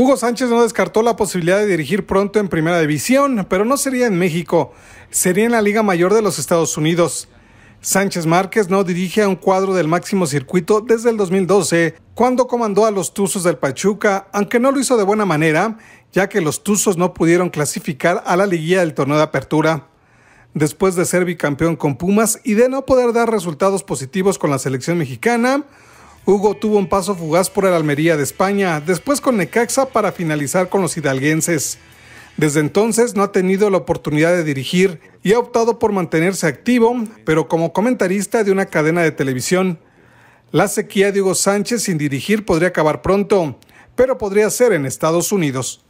Hugo Sánchez no descartó la posibilidad de dirigir pronto en Primera División, pero no sería en México, sería en la Liga Mayor de los Estados Unidos. Sánchez Márquez no dirige a un cuadro del máximo circuito desde el 2012, cuando comandó a los Tuzos del Pachuca, aunque no lo hizo de buena manera, ya que los Tuzos no pudieron clasificar a la liguilla del torneo de apertura. Después de ser bicampeón con Pumas y de no poder dar resultados positivos con la selección mexicana, Hugo tuvo un paso fugaz por el Almería de España, después con Necaxa para finalizar con los hidalguenses. Desde entonces no ha tenido la oportunidad de dirigir y ha optado por mantenerse activo, pero como comentarista de una cadena de televisión. La sequía de Hugo Sánchez sin dirigir podría acabar pronto, pero podría ser en Estados Unidos.